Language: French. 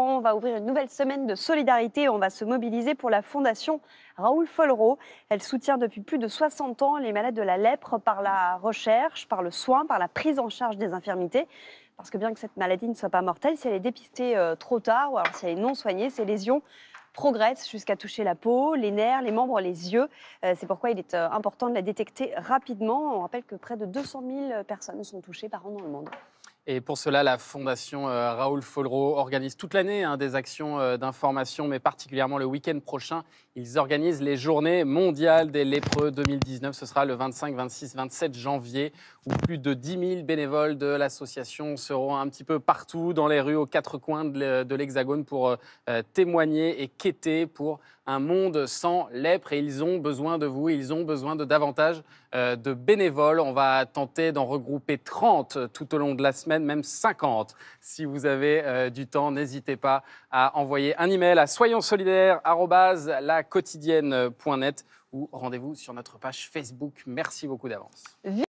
On va ouvrir une nouvelle semaine de solidarité. On va se mobiliser pour la fondation Raoul Follereau. Elle soutient depuis plus de 60 ans les malades de la lèpre par la recherche, par le soin, par la prise en charge des infirmités. Parce que bien que cette maladie ne soit pas mortelle, si elle est dépistée euh, trop tard ou si elle est non soignée, ces lésions progresse jusqu'à toucher la peau, les nerfs, les membres, les yeux. Euh, c'est pourquoi il est euh, important de la détecter rapidement. On rappelle que près de 200 000 personnes sont touchées par an dans le monde. Et pour cela, la Fondation euh, Raoul Follereau organise toute l'année hein, des actions d'information, mais particulièrement le week-end prochain. Ils organisent les Journées mondiales des lépreux 2019. Ce sera le 25, 26, 27 janvier, où plus de 10 000 bénévoles de l'association seront un petit peu partout dans les rues, aux quatre coins de l'Hexagone, pour témoigner et pour un monde sans lèpre et ils ont besoin de vous, ils ont besoin de davantage euh, de bénévoles. On va tenter d'en regrouper 30 euh, tout au long de la semaine, même 50. Si vous avez euh, du temps, n'hésitez pas à envoyer un email à soyonsolidaire.net ou rendez-vous sur notre page Facebook. Merci beaucoup d'avance.